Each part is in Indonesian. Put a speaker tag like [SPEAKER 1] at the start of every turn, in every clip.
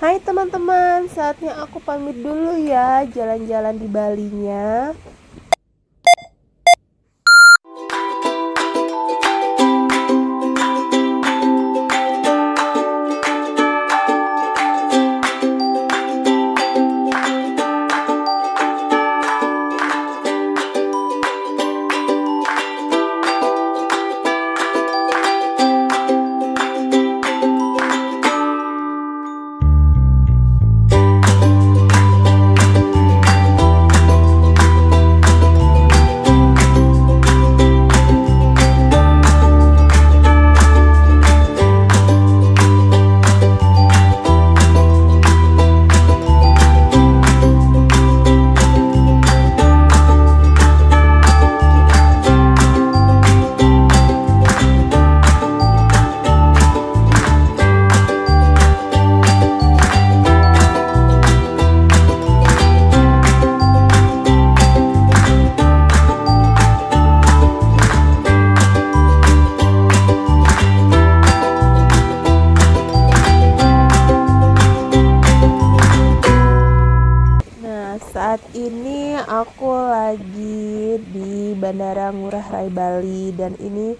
[SPEAKER 1] Hai teman-teman, saatnya aku pamit dulu ya jalan-jalan di Bali nya. aku lagi di Bandara Ngurah Rai Bali dan ini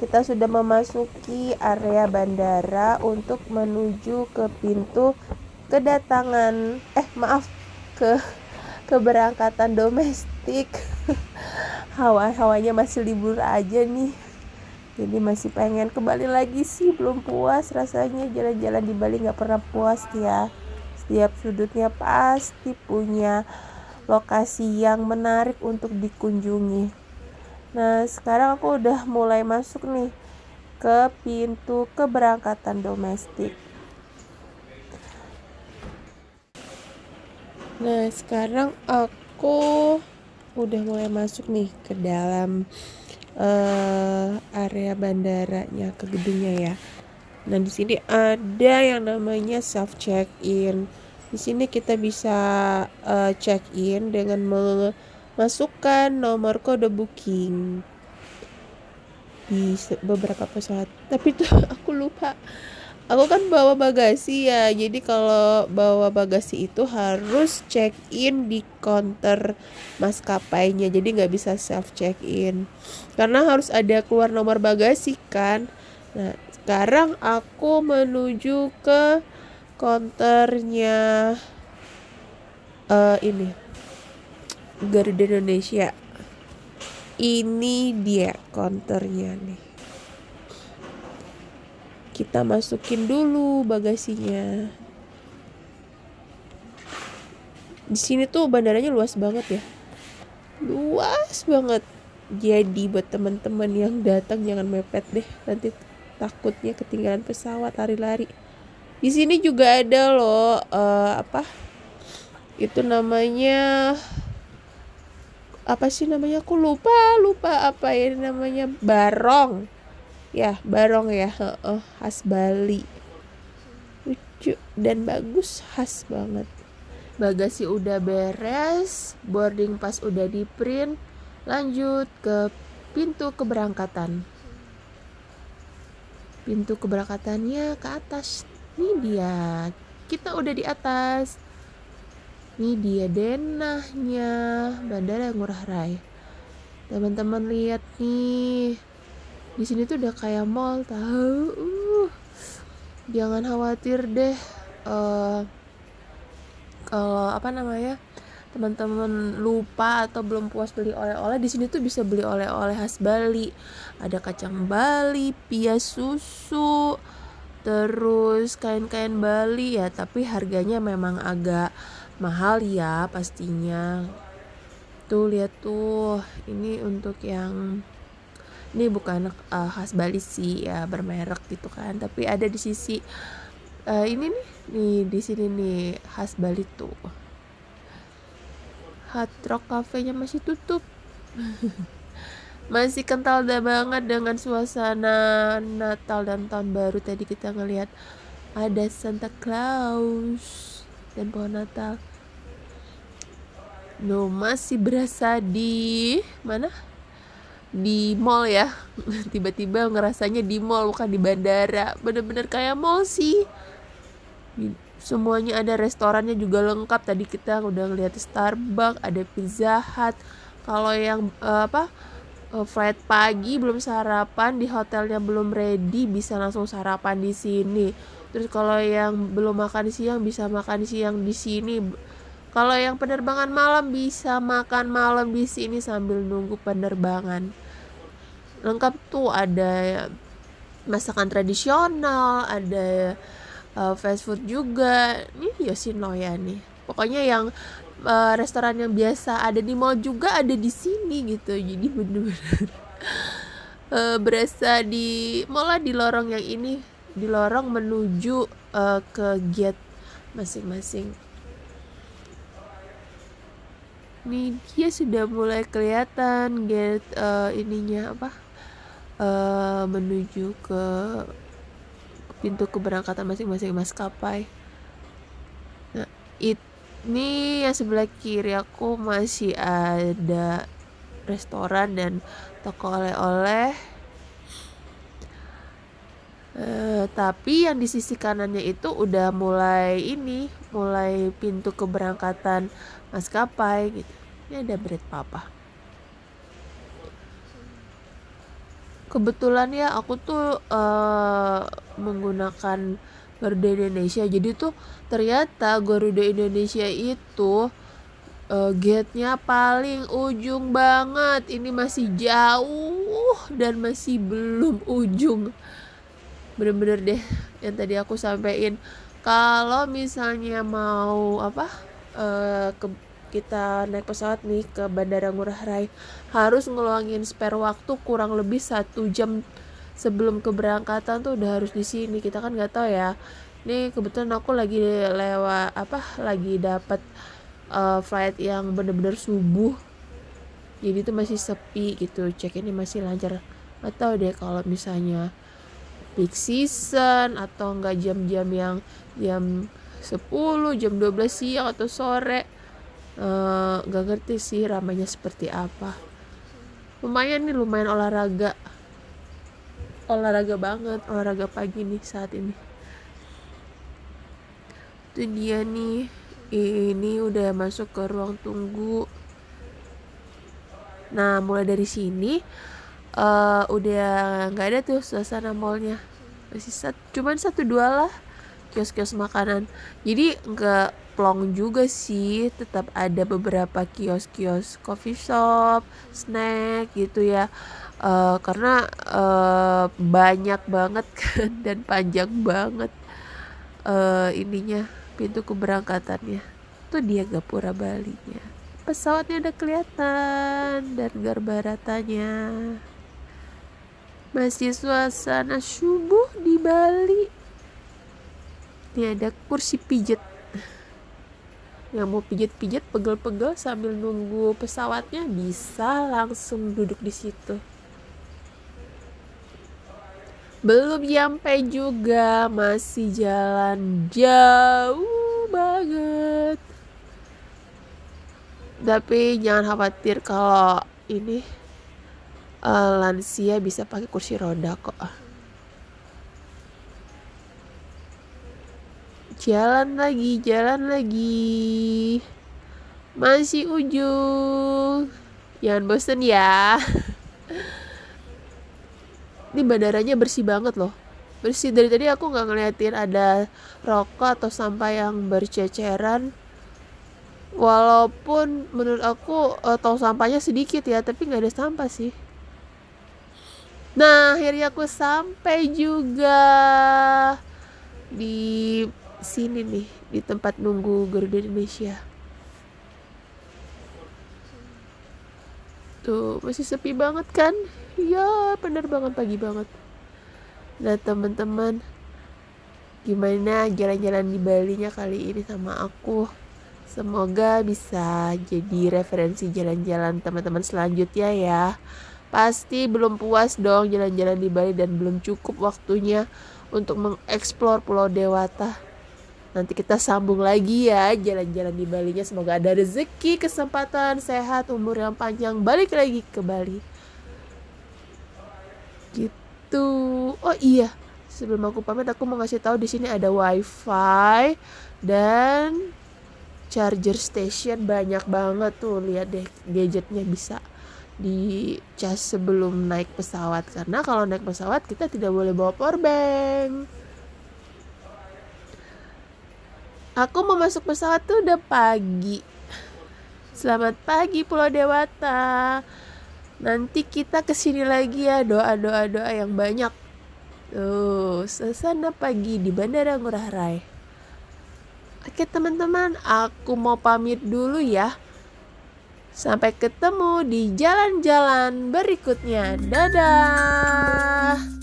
[SPEAKER 1] kita sudah memasuki area bandara untuk menuju ke pintu kedatangan eh maaf ke keberangkatan domestik hawa-hawanya masih libur aja nih jadi masih pengen kembali lagi sih belum puas rasanya jalan-jalan di Bali nggak pernah puas ya setiap sudutnya pasti punya lokasi yang menarik untuk dikunjungi. Nah, sekarang aku udah mulai masuk nih ke pintu keberangkatan domestik. Nah, sekarang aku udah mulai masuk nih ke dalam uh, area bandaranya ke gedungnya ya. Nah, di sini ada yang namanya self check-in. Di sini kita bisa uh, eh, check in dengan memasukkan nomor kode booking di beberapa pesawat. Tapi tuh aku lupa. Aku kan bawa bagasi ya. Jadi kalau bawa bagasi itu harus check in di counter maskapainya. Jadi nggak bisa self check in. Karena harus ada keluar nomor bagasi kan. Nah, sekarang aku menuju ke konternya uh, ini Garuda Indonesia ini dia konternya nih kita masukin dulu bagasinya di sini tuh bandaranya luas banget ya luas banget jadi buat teman-teman yang datang jangan mepet deh nanti takutnya ketinggalan pesawat lari-lari di sini juga ada loh uh, apa itu namanya apa sih namanya aku lupa lupa apa ya namanya barong ya barong ya uh, khas Bali lucu dan bagus khas banget bagasi udah beres boarding pas udah di print lanjut ke pintu keberangkatan pintu keberangkatannya ke atas ini dia. Kita udah di atas. Ini dia denahnya Bandara Ngurah Rai. Teman-teman lihat nih. Di sini tuh udah kayak mall tahu. Uh, jangan khawatir deh. Uh, kalau apa namanya? teman-teman lupa atau belum puas beli oleh-oleh di sini tuh bisa beli oleh-oleh khas Bali ada kacang Bali pia susu terus kain-kain Bali ya tapi harganya memang agak mahal ya pastinya tuh lihat tuh ini untuk yang ini bukan uh, khas Bali sih ya bermerek gitu kan tapi ada di sisi uh, ini nih nih di sini nih khas Bali tuh Hard Rock Cafe-nya masih tutup masih kental banget dengan suasana Natal dan tahun baru tadi kita ngelihat ada Santa Claus dan pohon Natal no masih berasa di mana di mall ya tiba-tiba ngerasanya di mall bukan di bandara bener-bener kayak mall sih semuanya ada restorannya juga lengkap tadi kita udah ngeliat Starbucks ada Pizza Hut kalau yang uh, apa Eh, flight pagi belum sarapan di hotelnya belum ready bisa langsung sarapan di sini terus kalau yang belum makan siang bisa makan siang di sini kalau yang penerbangan malam bisa makan malam di sini sambil nunggu penerbangan lengkap tuh ada masakan tradisional ada uh, fast food juga nih Yosin loh ya nih pokoknya yang uh, restoran yang biasa ada di mall juga ada di sini gitu jadi bener-bener uh, berasa di malah di lorong yang ini di lorong menuju uh, ke gate masing-masing ini dia sudah mulai kelihatan gate uh, ininya apa uh, menuju ke pintu keberangkatan masing-masing maskapai nah, itu ini yang sebelah kiri aku masih ada restoran dan toko oleh-oleh Uh, tapi yang di sisi kanannya itu udah mulai ini, mulai pintu keberangkatan maskapai gitu. Ini ada bread papa. Kebetulan ya aku tuh uh, menggunakan Garuda Indonesia jadi tuh ternyata Garuda Indonesia itu uh, gate-nya paling ujung banget ini masih jauh dan masih belum ujung bener-bener deh yang tadi aku sampaikan kalau misalnya mau apa uh, ke kita naik pesawat nih ke Bandara Ngurah Rai harus ngeluangin spare waktu kurang lebih satu jam sebelum keberangkatan tuh udah harus di sini kita kan nggak tahu ya ini kebetulan aku lagi lewat apa lagi dapat uh, eh, flight yang bener-bener subuh jadi itu masih sepi gitu check ini masih lancar atau deh kalau misalnya peak season atau enggak jam-jam yang jam 10 jam 12 siang atau sore eh, nggak uh, ngerti sih ramainya seperti apa lumayan nih lumayan olahraga olahraga banget olahraga pagi nih saat ini itu dia nih ini udah masuk ke ruang tunggu nah mulai dari sini uh, udah nggak ada tuh suasana mallnya masih sat cuman satu dua lah kios-kios makanan jadi nggak plong juga sih tetap ada beberapa kios-kios coffee shop snack gitu ya uh, karena uh, banyak banget kan dan panjang banget uh, ininya pintu keberangkatannya itu dia Gapura Balinya pesawatnya udah kelihatan dan garbaratanya masih suasana subuh di Bali ini ada kursi pijat nggak mau pijit-pijit pegel-pegel sambil nunggu pesawatnya bisa langsung duduk di situ belum nyampe juga masih jalan jauh banget tapi jangan khawatir kalau ini uh, lansia bisa pakai kursi roda kok Jalan lagi, jalan lagi. Masih ujung. Jangan bosen ya. Ini bandaranya bersih banget loh. Bersih dari tadi aku nggak ngeliatin ada rokok atau sampah yang berceceran. Walaupun menurut aku eh, tong sampahnya sedikit ya, tapi nggak ada sampah sih. Nah, akhirnya aku sampai juga di sini nih di tempat nunggu Garuda Indonesia tuh masih sepi banget kan ya penerbangan pagi banget nah teman-teman gimana jalan-jalan di Bali nya kali ini sama aku semoga bisa jadi referensi jalan-jalan teman-teman selanjutnya ya pasti belum puas dong jalan-jalan di Bali dan belum cukup waktunya untuk mengeksplor Pulau Dewata Nanti kita sambung lagi ya jalan-jalan di Bali nya Semoga ada rezeki, kesempatan, sehat, umur yang panjang. Balik lagi ke Bali. Gitu. Oh iya, sebelum aku pamit aku mau ngasih tahu di sini ada wifi dan charger station banyak banget tuh lihat deh gadgetnya bisa di charge sebelum naik pesawat karena kalau naik pesawat kita tidak boleh bawa powerbank Aku mau masuk pesawat tuh udah pagi. Selamat pagi Pulau Dewata. Nanti kita kesini lagi ya doa-doa doa yang banyak. Tuh, sesana pagi di Bandara Ngurah Rai. Oke teman-teman, aku mau pamit dulu ya. Sampai ketemu di jalan-jalan berikutnya. Dadah.